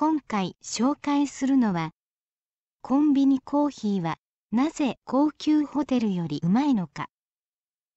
今回紹介するのはコンビニコーヒーはなぜ高級ホテルよりうまいのか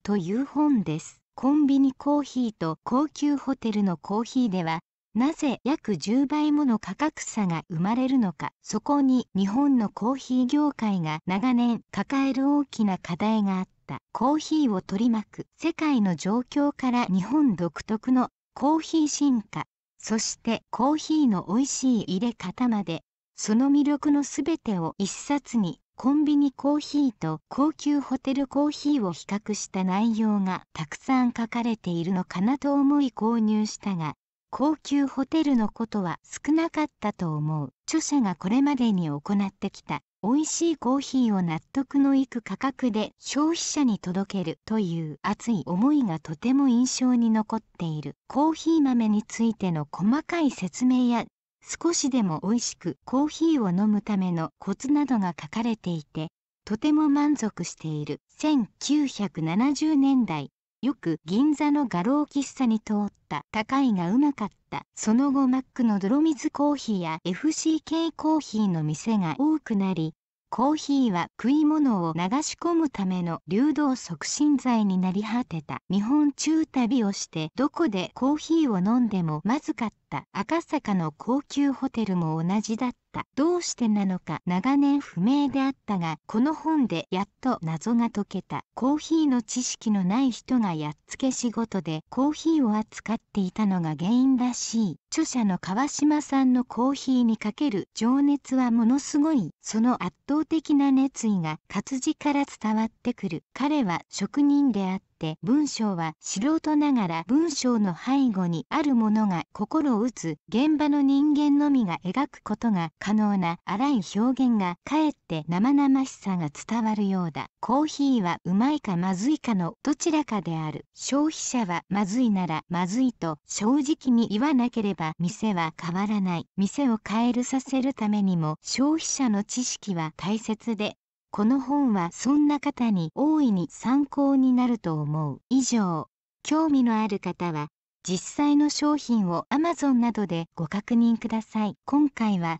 という本ですコンビニコーヒーと高級ホテルのコーヒーではなぜ約10倍もの価格差が生まれるのかそこに日本のコーヒー業界が長年抱える大きな課題があったコーヒーを取り巻く世界の状況から日本独特のコーヒー進化そしてコーヒーの美味しい入れ方まで、その魅力のすべてを一冊にコンビニコーヒーと高級ホテルコーヒーを比較した内容がたくさん書かれているのかなと思い購入したが、高級ホテルのことは少なかったと思う。著者がこれまでに行ってきた美味しいコーヒーを納得のいく価格で消費者に届けるという熱い思いがとても印象に残っているコーヒー豆についての細かい説明や少しでも美味しくコーヒーを飲むためのコツなどが書かれていてとても満足している1970年代よく銀座の画廊喫茶に通った高いがうまかったその後マックの泥水コーヒーや FCK コーヒーの店が多くなりコーヒーは食い物を流し込むための流動促進剤になり果てた日本中旅をしてどこでコーヒーを飲んでもまずかった赤坂の高級ホテルも同じだった。ったどうしてなのか長年不明であったがこの本でやっと謎が解けたコーヒーの知識のない人がやっつけ仕事でコーヒーを扱っていたのが原因らしい著者の川島さんのコーヒーにかける情熱はものすごいその圧倒的な熱意が活字から伝わってくる彼は職人であったて文章は素人ながら文章の背後にあるものが心を打つ現場の人間のみが描くことが可能な荒い表現がかえって生々しさが伝わるようだコーヒーはうまいかまずいかのどちらかである消費者はまずいならまずいと正直に言わなければ店は変わらない店を変えるさせるためにも消費者の知識は大切でこの本はそんな方に大いに参考になると思う以上興味のある方は実際の商品を Amazon などでご確認ください今回は